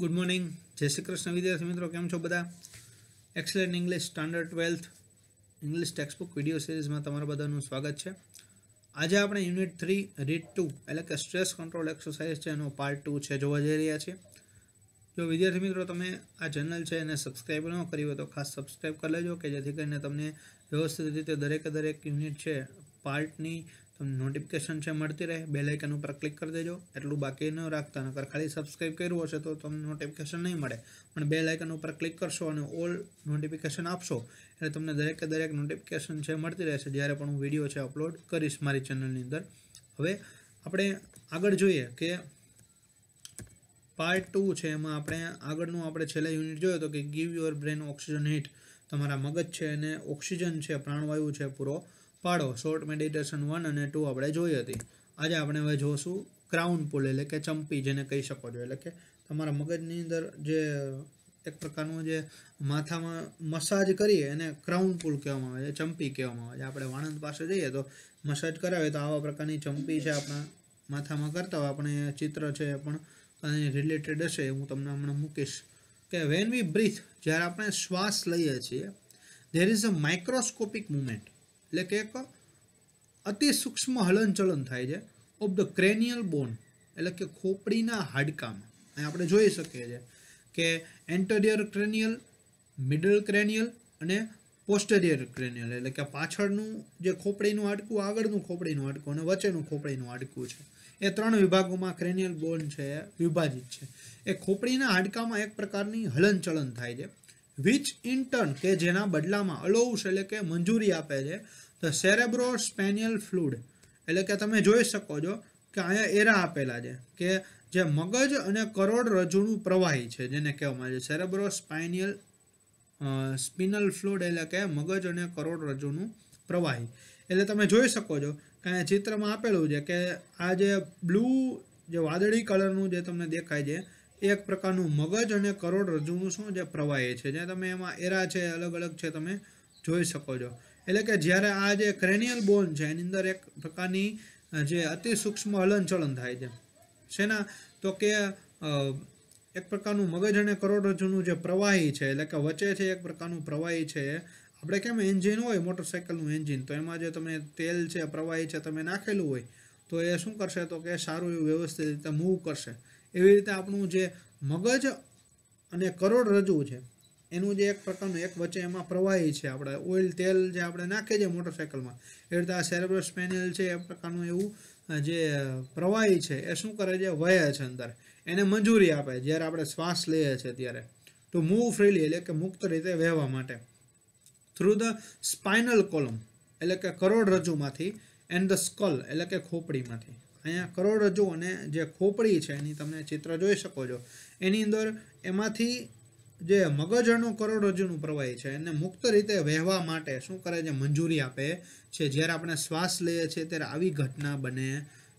good morning જય શ્રી કૃષ્ણ વિદ્યાર્થી મિત્રો કેમ છો બધા excellent English standard twelfth English textbook video સિરીઝમાં તમારા બધાનું સ્વાગત છે આજે આપણે યુનિટ થ્રી રીટ ટુ એટલે કે સ્ટ્રેસ કંટ્રોલ એક્સરસાઇઝ છે એનો પાર્ટ ટુ છે જોવા જઈ રહ્યા છીએ જો વિદ્યાર્થી મિત્રો તમે આ ચેનલ છે એને સબસ્ક્રાઈબ ન કરી હોય તો ખાસ સબસ્ક્રાઈબ કરી લેજો કે જેથી કરીને તમને વ્યવસ્થિત રીતે દરેકે દરેક યુનિટ છે પાર્ટની તમને નોટિફિકેશન છે મળતી રહે બે લાઇકન ઉપર ક્લિક કરી દેજો એટલું બાકી ન રાખતા નકર ખાલી સબસ્ક્રાઇબ કર્યું હશે તો તમને નોટિફિકેશન નહીં મળે પણ બે લાઇકન ઉપર ક્લિક કરશો અને ઓલ નોટિફિકેશન આપશો એટલે તમને દરેકે દરેક નોટિફિકેશન છે મળતી રહેશે જ્યારે પણ હું વિડીયો છે અપલોડ કરીશ મારી ચેનલની અંદર હવે આપણે આગળ જોઈએ કે પાર્ટ ટુ છે એમાં આપણે આગળનું આપણે છેલ્લા યુનિટ જોયો તો કે ગીવ યોર બ્રેન ઓક્સિજન હિટ તમારા મગજ છે અને ઓક્સિજન છે પ્રાણવાયુ છે પૂરો પાડો શોર્ટ મેડિટેશન વન અને ટુ આપણે જોઈ હતી આજે આપણે હવે જોશું ક્રાઉન પુલ એટલે કે ચંપી જેને કહી શકો છો એટલે કે તમારા મગજની અંદર જે એક પ્રકારનું જે માથામાં મસાજ કરીએ એને ક્રાઉન પુલ કહેવામાં આવે છે ચંપી કહેવામાં આવે છે આપણે વાણંદ પાસે જઈએ તો મસાજ કરાવીએ તો આવા પ્રકારની ચંપી છે આપણા માથામાં કરતા હોય આપણે ચિત્ર છે એ પણ અને રિલેટેડ હશે હું તમને હમણાં મૂકીશ કે વેન વી બ્રીથ જ્યારે આપણે શ્વાસ લઈએ છીએ there is a microscopic moment એટલે કે એક અતિ સૂક્ષ્મ હલનચલન થાય છે ઓફ ધ ક્રેનિયલ બોન એટલે કે ખોપડીના હાડકામાં અહીં આપણે જોઈ શકીએ છીએ કે એન્ટરિયર ક્રેનિયલ મિડલ ક્રેનિયલ અને પોસ્ટેરિયર ક્રેનિયલ એટલે કે પાછળનું જે ખોપડીનું હાડકું આગળનું ખોપડીનું હાડકું અને વચ્ચેનું ખોપડીનું હાડકું છે એ ત્રણ વિભાગોમાં ક્રેનિયલ બોન છે એ વિભાજિત છે એ ખોપડીના હાડકામાં એક પ્રકારની હલનચલન થાય છે વિચ ઇન્ટર્ન કે જેના બદલામાં અલોઉસ એટલે કે મંજૂરી આપે છે તો સેરેબ્રો સ્પેનિયલ ફ્લુડ એટલે કે તમે જોઈ શકો છો કે અહીંયા એરા આપેલા છે કે જે મગજ અને કરોડરજ્જુનું પ્રવાહી છે જેને કહેવામાં આવે છે સેરેબ્રો સ્પાઇનિયલ સ્પિનલ ફ્લુડ એટલે કે મગજ અને કરોડરજ્જુનું પ્રવાહી એટલે તમે જોઈ શકો છો કે અહીંયા ચિત્રમાં આપેલું છે કે આ જે બ્લુ જે વાદળી કલરનું જે તમને દેખાય છે એક પ્રકારનું મગજ અને કરોડરજ્જુનું શું જે પ્રવાહી છે જે તમે એમાં એરા છે અલગ અલગ છે તમે જોઈ શકો છો એટલે કે જ્યારે આ જે ક્રેનિયલ બોન છે એની અંદર એક પ્રકારની જે અતિ સૂક્ષ્મ હલનચલન થાય છે શેના તો કે એક પ્રકારનું મગજ અને કરોડરજ્જુનું જે પ્રવાહી છે એટલે કે વચ્ચે છે એક પ્રકારનું પ્રવાહી છે આપણે કેમ એન્જિન હોય મોટરસાઇકલનું એન્જિન તો એમાં જે તમે તેલ છે પ્રવાહી છે તમે નાખેલું હોય તો એ શું કરશે તો કે સારું એવું વ્યવસ્થિત રીતે મૂવ કરશે એવી રીતે આપણું જે મગજ અને કરોડરજ્જુ છે એનું જે એક પ્રકારનું એક વચ્ચે એમાં પ્રવાહી છે આપણે ઓઇલ તેલ જે આપણે નાખીએ છીએ મોટરસાઇકલમાં એ રીતે આ સેરેબ્રલ સ્પેનિયલ છે એ પ્રકારનું એવું જે પ્રવાહી છે એ શું કરે છે વહે છે અંદર એને મંજૂરી આપે જ્યારે આપણે શ્વાસ લઈએ છીએ ત્યારે ટુ મૂવ ફ્રીલી એટલે કે મુક્ત રીતે વહેવા માટે થ્રુ ધ સ્પાઇનલ કોલમ એટલે કે કરોડરજ્જુમાંથી એન્ડ ધ સ્કલ એટલે કે ખોપડીમાંથી અહીંયા કરોડરજ્જુ અને જે ખોપડી છે એની તમે ચિત્ર જોઈ શકો છો એની અંદર એમાંથી જે મગજનું કરોડરજ્જુનું પ્રવાહી છે એને મુક્ત રીતે વહેવા માટે શું કરે છે મંજૂરી આપે છે જ્યારે આપણે શ્વાસ લઈએ છીએ ત્યારે આવી ઘટના બને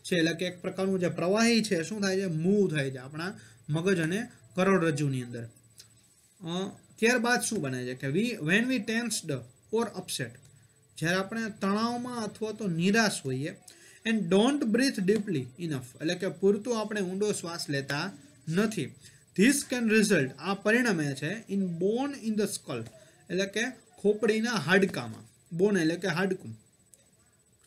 છે એટલે કે એક પ્રકારનું જે પ્રવાહી છે શું થાય છે મૂવ થાય છે આપણા મગજ અને કરોડરજ્જુની અંદર ત્યારબાદ શું બને છે કે વી વેન વી ટેન્સ્ડ ઓર અપસેટ જ્યારે આપણે તણાવમાં અથવા તો નિરાશ હોઈએ and don't breathe deeply enough એટલે કે પૂરતું આપણે ઊંડો શ્વાસ લેતા નથી ધીસ કેન રિઝલ્ટ આ પરિણમે છે in bone in the skull એટલે કે ખોપડીના હાડકામાં બોન એટલે કે હાડકું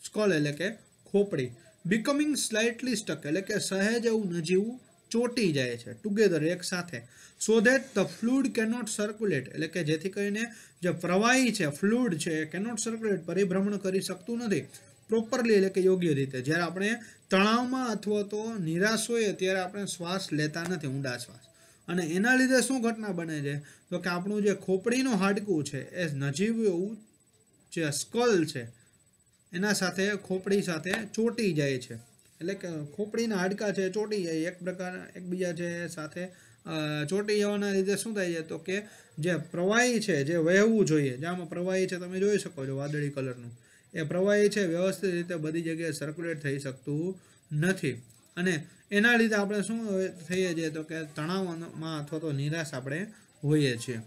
સ્કલ એટલે કે ખોપડી બિકમિંગ સ્લાઇટલી સ્ટક એટલે કે સહેજ એવું નજીવું ચોટી જાય છે ટુગેધર એક સાથે so that the fluid cannot circulate એટલે કે જેથી કરીને જે પ્રવાહી છે ફ્લુડ છે એ કેનોટ સર્ક્યુલેટ પરિભ્રમણ કરી શકતું નથી પ્રોપરલી એટલે કે યોગ્ય રીતે જ્યારે આપણે તણાવમાં અથવા તો નિરાશ હોઈએ ત્યારે આપણે શ્વાસ લેતા નથી ઊંડા શ્વાસ અને એના લીધે શું ઘટના બને છે તો કે આપણું જે ખોપડીનું હાડકું છે એ નજીવ એવું જે સ્કલ છે એના સાથે ખોપડી સાથે ચોંટી જાય છે એટલે કે ખોપડીના હાડકા છે ચોંટી જાય એક પ્રકાર એકબીજા છે સાથે ચોંટી જવાના લીધે શું થાય છે તો કે જે પ્રવાહી છે જે વહેવું જોઈએ જેમાં પ્રવાહી છે તમે જોઈ શકો છો વાદળી કલરનું એ પ્રવાહી છે વ્યવસ્થિત રીતે બધી જગ્યાએ સર્ક્યુલેટ થઈ શકતું નથી અને એના લીધે આપણે શું થઈએ છીએ તો કે તણાવમાં અથવા તો નિરાશ આપણે હોઈએ છીએ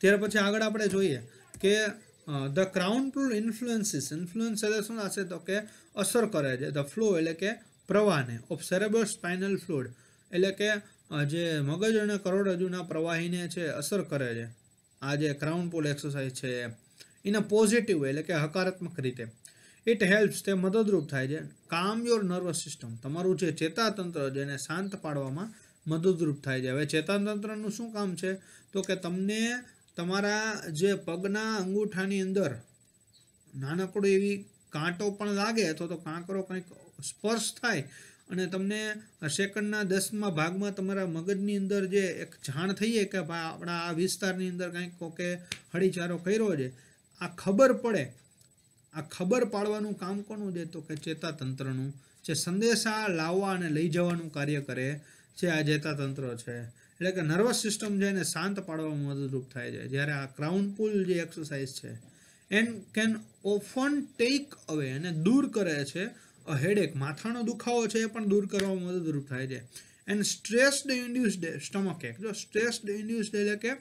ત્યાર પછી આગળ આપણે જોઈએ કે the crown to influences influence એટલે શું થશે તો કે અસર કરે છે ધ ફ્લો એટલે કે પ્રવાહને ઓફ સેરેબ્રલ સ્પાઇનલ ફ્લુડ એટલે કે જે મગજ અને કરોડરજ્જુના પ્રવાહીને છે અસર કરે છે આ જે ક્રાઉન પુલ એક્સરસાઇઝ છે એના પોઝિટિવ એટલે કે હકારાત્મક રીતે ઇટ હેલ્પ્સ તે મદદરૂપ થાય છે કામ યોર નર્વસ સિસ્ટમ તમારું જે ચેતાતંત્ર છે એને શાંત પાડવામાં મદદરૂપ થાય છે હવે ચેતાતંત્રનું શું કામ છે તો કે તમને તમારા જે પગના અંગૂઠાની અંદર નાનકડો એવી કાંટો પણ લાગે અથવા તો કાંકરો કંઈક સ્પર્શ થાય અને તમને સેકન્ડના દસમા ભાગમાં તમારા મગજની અંદર જે એક જાણ થઈએ કે ભાઈ આપણા આ વિસ્તારની અંદર કંઈક કોકે હળીચારો કર્યો છે આ ખબર પડે આ ખબર પાડવાનું કામ કોનું છે તો કે ચેતાતંત્રનું જે સંદેશા લાવવા અને લઈ જવાનું કાર્ય કરે છે આ ચેતાતંત્ર છે એટલે કે નર્વસ સિસ્ટમ છે એને શાંત પાડવામાં મદદરૂપ થાય છે જ્યારે આ ક્રાઉન પુલ જે એક્સરસાઇઝ છે એન્ડ કેન ઓફન ટેક અવે એને દૂર કરે છે અ હેડેક માથાનો દુખાવો છે એ પણ દૂર કરવામાં મદદરૂપ થાય છે and stress induced stomach ache જો સ્ટ્રેસ સ્ટ્રેસ્ડ ઇન્ડ્યુસ્ડ એટલે કે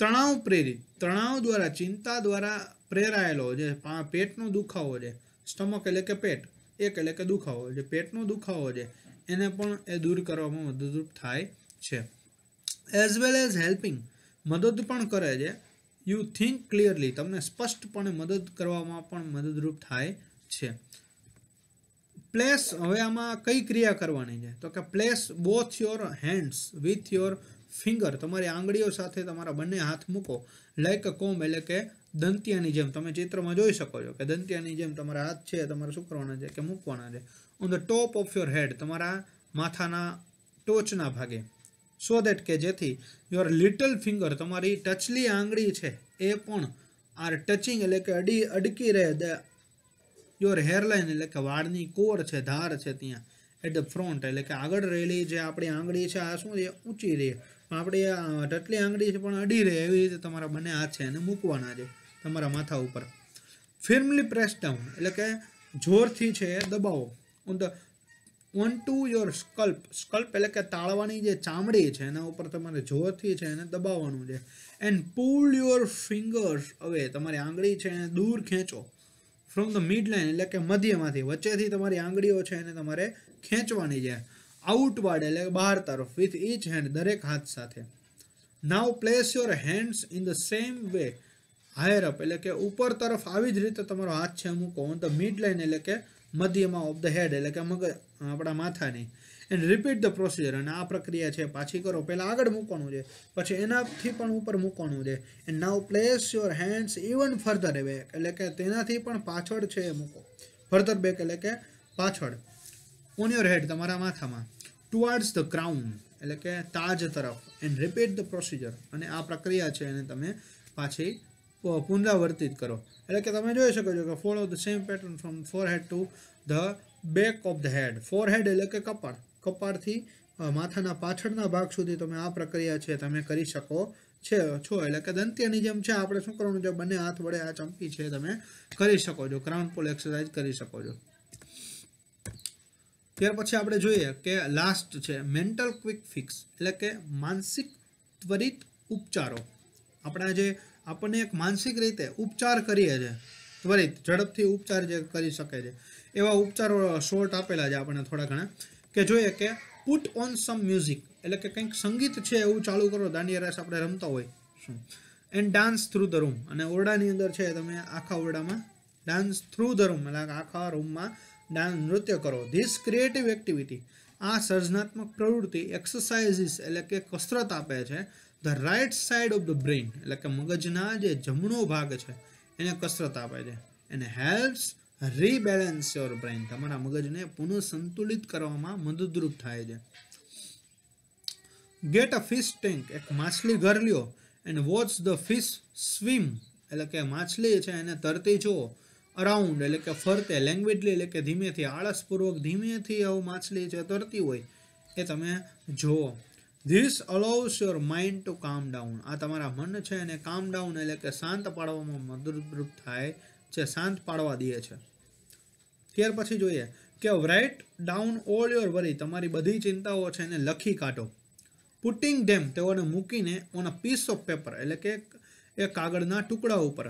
તણાવ પ્રેરિત તણાવ દ્વારા ચિંતા દ્વારા પ્રેરાયેલો જે પેટનો દુખાવો છે સ્ટમક એટલે કે પેટ એક એટલે કે દુખાવો જે પેટનો દુખાવો છે એને પણ એ દૂર કરવામાં મદદરૂપ થાય છે એઝ વેલ એઝ હેલ્પિંગ મદદ પણ કરે છે યુ થિંક ક્લિયરલી તમને સ્પષ્ટપણે મદદ કરવામાં પણ મદદરૂપ થાય છે પ્લેસ હવે આમાં કઈ ક્રિયા કરવાની છે તો કે place both your hands with your finger તમારી આંગળીઓ સાથે તમારા બંને હાથ મૂકો લાઈક અ કોમ એટલે કે દંતિયાની જેમ તમે ચિત્રમાં જોઈ શકો છો કે દંતિયાની જેમ તમારા હાથ છે તમારે શું કરવાના છે કે મૂકવાના છે on the top of your head તમારા માથાના ટોચના ભાગે સો દેટ કે જેથી યોર લિટલ ફિંગર તમારી ટચલી આંગળી છે એ પણ આર ટચિંગ એટલે કે અડી અડકી રહે ધ યોર હેરલાઇન એટલે કે વાળની કોર છે ધાર છે ત્યાં એટ ધ ફ્રન્ટ એટલે કે આગળ રહેલી જે આપણી આંગળી છે આ શું છે ઊંચી રહે આપણી આપણે ટટલી આંગળી પણ અડી રહે એવી રીતે તમારા બંને હાથ છે એને મૂકવાના છે તમારા માથા ઉપર ફિર્મલી પ્રેસ ડાઉન એટલે કે જોરથી છે દબાવો on the on to your scalp scalp એટલે કે તાળવાની જે ચામડી છે એના ઉપર તમારે જોરથી છે એને દબાવવાનું છે એન્ડ પુલ યોર ફિંગર્સ હવે તમારી આંગળી છે એને દૂર ખેંચો ફ્રોમ ધ મિડ લાઇન એટલે કે મધ્યમાંથી વચ્ચેથી તમારી આંગળીઓ છે એને તમારે ખેંચવાની છે આઉટવર્ડ એટલે બહાર તરફ વિથ ઈચ હેન્ડ દરેક હાથ સાથે now place your hands in the same way higher up એટલે કે ઉપર તરફ આવી જ રીતે તમારો હાથ છે મૂકો ઓન ધ મિડ લાઇન એટલે કે મધ્યમાં ઓફ ધ હેડ એટલે કે મગજ આપણા માથાની એન્ડ રિપીટ ધ પ્રોસિજર અને આ પ્રક્રિયા છે પાછી કરો પહેલાં આગળ મૂકવાનું છે પછી એનાથી પણ ઉપર મૂકવાનું છે and now place your hands even further back એટલે કે તેનાથી પણ પાછળ છે એ મૂકો ફર્ધર બેક એટલે કે પાછળ ઓન યોર હેડ તમારા માથામાં ટુવાર્ડ્સ ધ ક્રાઉન એટલે કે તાજ તરફ એન્ડ રિપીટ ધ પ્રોસિજર અને આ પ્રક્રિયા છે એને તમે પાછી પુનરાવર્તિત કરો એટલે કે તમે જોઈ શકો છો કે follow the same pattern from forehead to the back of the head forehead એટલે કે કપાળ કપાળથી માથાના પાછળના ભાગ સુધી તમે આ પ્રક્રિયા છે તમે કરી શકો છે છો એટલે કે દંત્યની જેમ છે આપણે શું કરવાનું છે બંને હાથ વડે આ ચમકી છે તમે કરી શકો છો ક્રાઉન પુલ એક્સરસાઇઝ કરી શકો છો ત્યાર પછી આપણે જોઈએ કે લાસ્ટ છે મેન્ટલ ક્વિક ફિક્સ એટલે કે માનસિક ત્વરિત ઉપચારો આપણા જે આપણને એક માનસિક રીતે ઉપચાર કરીએ છીએ ત્વરિત ઝડપથી ઉપચાર જે કરી શકે છે એવા ઉપચારો શોર્ટ આપેલા છે આપણને થોડા ઘણા કે જોઈએ કે પુટ ઓન સમ મ્યુઝિક એટલે કે કંઈક સંગીત છે એવું ચાલુ કરો દાંડિયા રાસ આપણે રમતા હોય શું and dance through the room અને ઓરડાની અંદર છે તમે આખા ઓરડામાં ડાન્સ થ્રુ ધ રૂમ એટલે આખા રૂમમાં ડાન્સ નૃત્ય કરો ધીસ ક્રિએટિવ એક્ટિવિટી આ સર્જનાત્મક પ્રવૃત્તિ એક્સરસાઇઝીસ એટલે કે કસરત આપે છે the right side of the brain એટલે કે મગજના જે જમણો ભાગ છે એને કસરત આપે છે એને હેલ્પ્સ રીબેલેન્સ યોર બ્રેઇન તમારા મગજને પુનઃ સંતુલિત કરવામાં મદદરૂપ થાય છે ગેટ અ ફિશ ટેન્ક એક માછલી ઘર લ્યો and watch the fish swim એટલે કે માછલી છે એને તરતી જુઓ અરાઉન્ડ એટલે કે ફરતે લેંગ્વેજલી એટલે કે ધીમેથી આળસપૂર્વક ધીમેથી આવું માછલી જે તરતી હોય એ તમે જુઓ this allows your mind to calm down આ તમારા મન છે એને કામ ડાઉન એટલે કે શાંત પાડવામાં મદદરૂપ થાય છે શાંત પાડવા દે છે ત્યાર પછી જોઈએ કે write down all your worry તમારી બધી ચિંતાઓ છે એને લખી કાઢો પુટિંગ ડેમ તેઓને મૂકીને on a piece of paper એટલે કે એ કાગળના ટુકડા ઉપર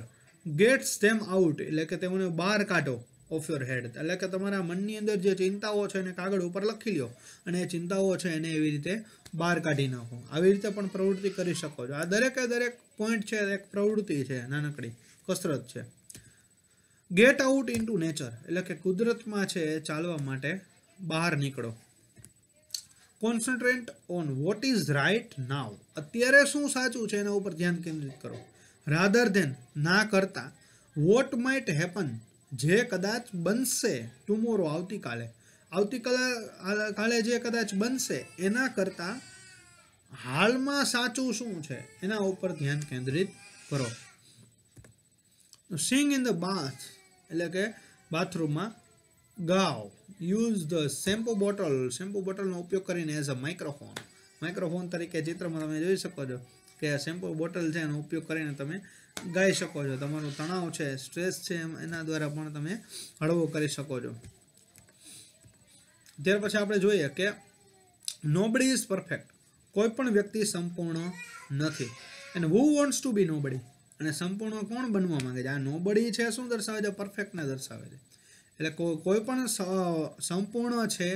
ગેટ્સ ધેમ આઉટ એટલે કે તેમને બહાર કાઢો ઓફ યોર હેડ એટલે કે તમારા મનની અંદર જે ચિંતાઓ છે એને કાગળ ઉપર લખી લો અને એ ચિંતાઓ છે એને એવી રીતે બહાર કાઢી નાખો આવી રીતે પણ પ્રવૃત્તિ કરી શકો છો આ દરેકે દરેક પોઈન્ટ છે એક પ્રવૃત્તિ છે નાનકડી કસરત છે get out into nature એટલે કે કુદરતમાં છે એ ચાલવા માટે બહાર નીકળો concentrate on what is right now અત્યારે શું સાચું છે એના ઉપર ધ્યાન કેન્દ્રિત કરો રાધર ધેન ના કરતા વોટ માઇટ હેપન જે કદાચ બનશે ટુમોરો આવતીકાલે આવતીકાલે કાલે જે કદાચ બનશે એના કરતાં હાલમાં સાચું શું છે એના ઉપર ધ્યાન કેન્દ્રિત કરો સિંગ ઇન ધ બાથ એટલે કે બાથરૂમમાં ગાઓ use the shampoo bottle shampoo બોટલનો ઉપયોગ કરીને એઝ અ માઇક્રોફોન માઇક્રોફોન તરીકે ચિત્રમાં તમે જોઈ શકો છો કે શેમ્પૂ બોટલ છે એનો ઉપયોગ કરીને તમે ગાઈ શકો છો તમારો તણાવ છે સ્ટ્રેસ છે એના દ્વારા પણ તમે હળવો કરી શકો છો ત્યાર પછી આપણે જોઈએ કે નોબડી ઇઝ પરફેક્ટ કોઈ પણ વ્યક્તિ સંપૂર્ણ નથી and who wants to be nobody અને સંપૂર્ણ કોણ બનવા માંગે છે આ નોબડી છે શું દર્શાવે છે પરફેક્ટને દર્શાવે છે એટલે કોઈ પણ સંપૂર્ણ છે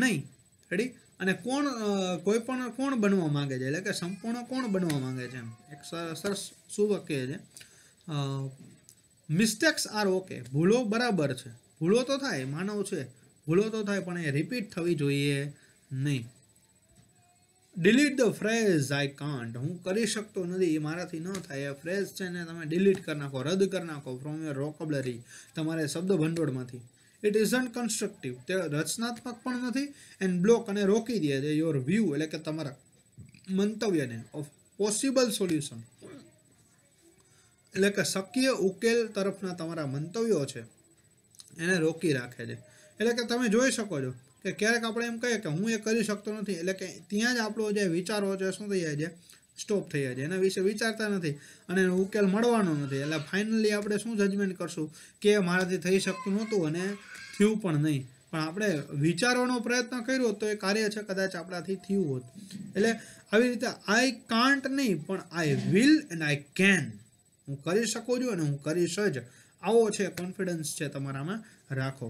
નહીં રેડી અને કોણ કોઈ પણ કોણ બનવા માંગે છે એટલે કે સંપૂર્ણ કોણ બનવા માંગે છે એક સરસ સુવાક્ય છે મિસ્ટેક્સ આર ઓકે ભૂલો બરાબર છે ભૂલો તો થાય માનવ છે ભૂલો તો થાય પણ એ રિપીટ થવી જોઈએ નહીં delete the phrase I can't હું કરી શકતો નથી એ મારાથી ન થાય એ ફ્રેઝ છે ને તમે ડિલીટ કરી નાખો રદ કરી નાખો ફ્રોમ યોર રોકબલરી તમારે શબ્દ ભંડોળમાંથી ઇટ ઇઝન્ટ કન્સ્ટ્રક્ટિવ તે રચનાત્મક પણ નથી એન્ડ બ્લોક અને રોકી દે છે યોર વ્યૂ એટલે કે તમારા મંતવ્યને ઓફ પોસિબલ સોલ્યુશન એટલે કે શક્ય ઉકેલ તરફના તમારા મંતવ્યો છે એને રોકી રાખે છે એટલે કે તમે જોઈ શકો છો કે ક્યારેક આપણે એમ કહીએ કે હું એ કરી શકતો નથી એટલે કે ત્યાં જ આપણો જે વિચારો છે શું થઈ જાય છે સ્ટોપ થઈ જાય એના વિશે વિચારતા નથી અને એનો ઉકેલ મળવાનો નથી એટલે ફાઇનલી આપણે શું જજમેન્ટ કરશું કે મારાથી થઈ શકતું નહોતું અને થયું પણ નહીં પણ આપણે વિચારવાનો પ્રયત્ન કર્યો તો એ કાર્ય છે કદાચ આપણાથી થયું હોત એટલે આવી રીતે આઈ કાન્ટ નહીં પણ I will and I can હું કરી શકું છું અને હું કરીશ જ આવો છે કોન્ફિડન્સ છે તમારામાં રાખો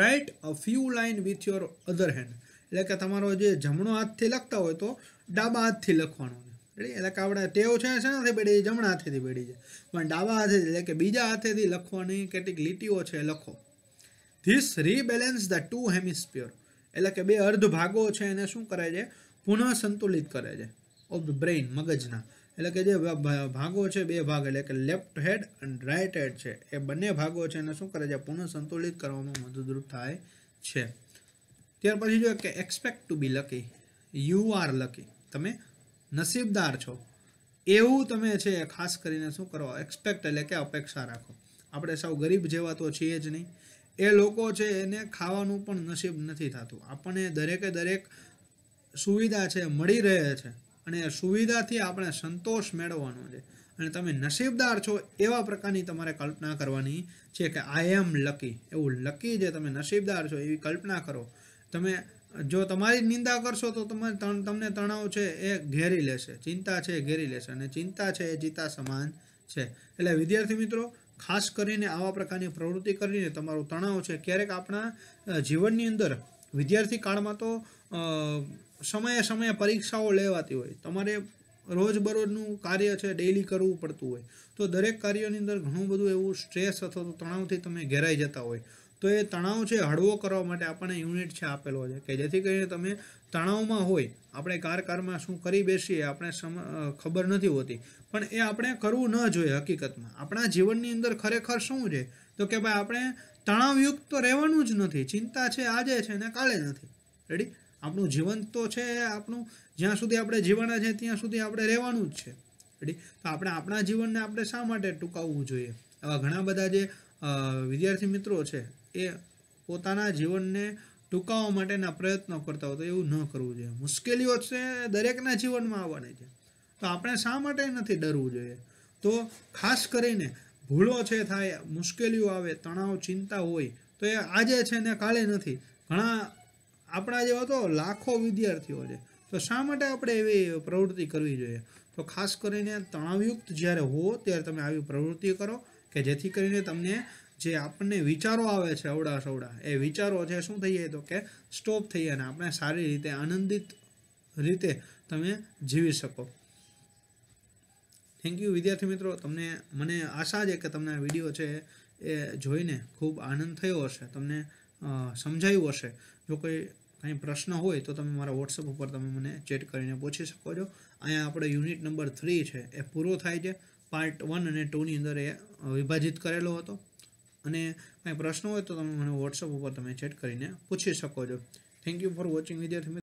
write a few line with your other hand એટલે કે તમારો જે જમણો હાથથી લખતા હોય તો ડાબા હાથથી લખવાનું એટલે કે આપણે ટેવ છે શેનાથી પડી જમણા હાથેથી પડી છે પણ ડાબા હાથે એટલે કે બીજા હાથેથી લખવાની કેટલીક લીટીઓ છે લખો this rebalance the two hemisphere એટલે કે બે અર્ધ ભાગો છે એને શું કરે છે પુનઃ સંતુલિત કરે છે ઓફ બ્રેઇન મગજના એટલે કે જે ભાગો છે બે ભાગ એટલે કે લેફ્ટ હેડ અને રાઇટ હેડ છે એ બંને ભાગો છે એને શું કરે છે પુનઃ સંતુલિત કરવામાં મદદરૂપ થાય છે ત્યાર પછી જો કે expect to be lucky you are lucky તમે નસીબદાર છો એવું તમે છે ખાસ કરીને શું કરો એક્સપેક્ટ એટલે કે અપેક્ષા રાખો આપણે સૌ ગરીબ જેવા તો છીએ જ નહીં એ લોકો છે એને ખાવાનું પણ નસીબ નથી થતું આપણને દરેકે દરેક સુવિધા છે મળી રહે છે અને એ સુવિધાથી આપણે સંતોષ મેળવવાનો છે અને તમે નસીબદાર છો એવા પ્રકારની તમારે કલ્પના કરવાની છે કે આઈ એમ લકી એવું લકી જે તમે નસીબદાર છો એવી કલ્પના કરો તમે જો તમારી નિંદા કરશો તો તમારે તમને તણાવ છે એ ઘેરી લેશે ચિંતા છે એ ઘેરી લેશે અને ચિંતા છે એ ચિંતા સમાન છે એટલે વિદ્યાર્થી મિત્રો ખાસ કરીને આવા પ્રકારની પ્રવૃત્તિ કરીને તમારો તણાવ છે ક્યારેક આપણા જીવનની અંદર વિદ્યાર્થી કાળમાં તો સમયે સમયે પરીક્ષાઓ લેવાતી હોય તમારે રોજબરોજનું કાર્ય છે ડેઈલી કરવું પડતું હોય તો દરેક કાર્યની અંદર ઘણું બધું એવું સ્ટ્રેસ અથવા તો તણાવથી તમે ઘેરાઈ જતા હોય તો એ તણાવ છે હળવો કરવા માટે આપણને યુનિટ છે આપેલો છે કે જેથી કરીને તમે તણાવમાં હોય આપણે કાર શું કરી બેસીએ આપણે ખબર નથી હોતી પણ એ આપણે કરવું ન જોઈએ હકીકતમાં આપણા જીવનની અંદર ખરેખર શું છે તો કે ભાઈ આપણે તણાવયુક્ત તો રહેવાનું જ નથી ચિંતા છે આજે છે ને કાલે નથી રેડી આપણું જીવન તો છે આપણું જ્યાં સુધી આપણે જીવન છે ત્યાં સુધી આપણે રહેવાનું જ છે રેડી તો આપણે આપણા જીવનને આપણે શા માટે ટૂંકાવવું જોઈએ આવા ઘણા બધા જે વિદ્યાર્થી મિત્રો છે એ પોતાના જીવનને ટૂંકાવવા માટેના પ્રયત્નો કરતા હોય તો એવું ન કરવું જોઈએ મુશ્કેલીઓ છે દરેકના જીવનમાં આવવાની છે તો આપણે શા માટે નથી ડરવું જોઈએ તો ખાસ કરીને ભૂલો છે થાય મુશ્કેલીઓ આવે તણાવ ચિંતા હોય તો એ આજે છે ને કાલે નથી ઘણા આપણા જેવા તો લાખો વિદ્યાર્થીઓ છે તો શા માટે આપણે એવી પ્રવૃત્તિ કરવી જોઈએ તો ખાસ કરીને તણાવયુક્ત જ્યારે હો ત્યારે તમે આવી પ્રવૃત્તિ કરો કે જેથી કરીને તમને જે આપણને વિચારો આવે છે અવડા સવડા એ વિચારો છે શું થઈ જાય તો કે સ્ટોપ થઈ અને આપણે સારી રીતે આનંદિત રીતે તમે જીવી શકો થેન્ક યુ વિદ્યાર્થી મિત્રો તમને મને આશા છે કે તમને વિડીયો છે એ જોઈને ખૂબ આનંદ થયો હશે તમને સમજાયું હશે જો કોઈ કંઈ પ્રશ્ન હોય તો તમે મારા વોટ્સઅપ ઉપર તમે મને ચેટ કરીને પૂછી શકો છો અહીંયા આપણે યુનિટ નંબર થ્રી છે એ પૂરો થાય છે પાર્ટ વન અને ટુની અંદર એ વિભાજિત કરેલો હતો અને કાંઈ પ્રશ્ન હોય તો તમે મને વોટ્સઅપ ઉપર તમે ચેટ કરીને પૂછી શકો છો થેન્ક યુ ફોર વોચિંગ વિદ્યાર્થી